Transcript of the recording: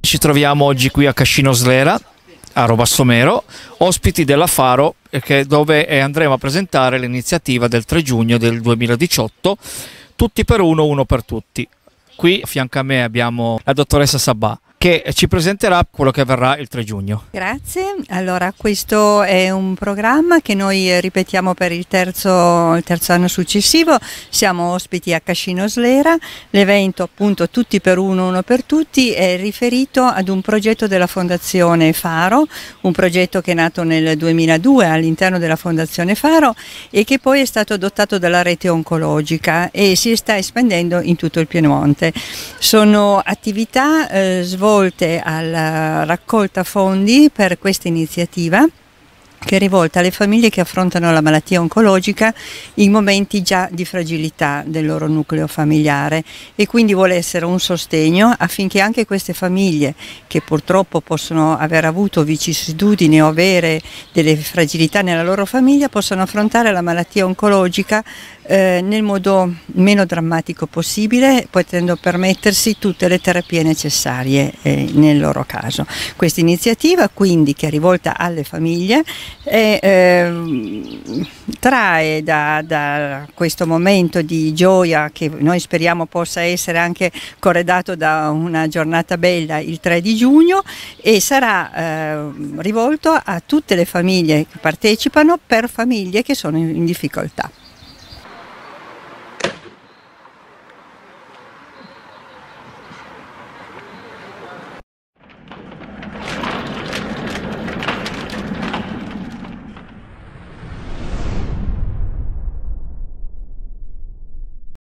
Ci troviamo oggi qui a Cascino Slera, a Robassomero, ospiti della Faro, eh, dove eh, andremo a presentare l'iniziativa del 3 giugno del 2018, tutti per uno, uno per tutti. Qui a fianco a me abbiamo la dottoressa Sabà che ci presenterà quello che avverrà il 3 giugno. Grazie, allora questo è un programma che noi ripetiamo per il terzo, il terzo anno successivo, siamo ospiti a Cascino Slera, l'evento appunto tutti per uno, uno per tutti è riferito ad un progetto della Fondazione Faro, un progetto che è nato nel 2002 all'interno della Fondazione Faro e che poi è stato adottato dalla rete oncologica e si sta espandendo in tutto il Piemonte. Sono attività eh, svolte volte alla eh, raccolta fondi per questa iniziativa che è rivolta alle famiglie che affrontano la malattia oncologica in momenti già di fragilità del loro nucleo familiare e quindi vuole essere un sostegno affinché anche queste famiglie che purtroppo possono aver avuto vicissitudini o avere delle fragilità nella loro famiglia possano affrontare la malattia oncologica eh, nel modo meno drammatico possibile, potendo permettersi tutte le terapie necessarie eh, nel loro caso. Questa iniziativa quindi che è rivolta alle famiglie è, ehm, trae da, da questo momento di gioia che noi speriamo possa essere anche corredato da una giornata bella il 3 di giugno e sarà eh, rivolto a tutte le famiglie che partecipano per famiglie che sono in difficoltà.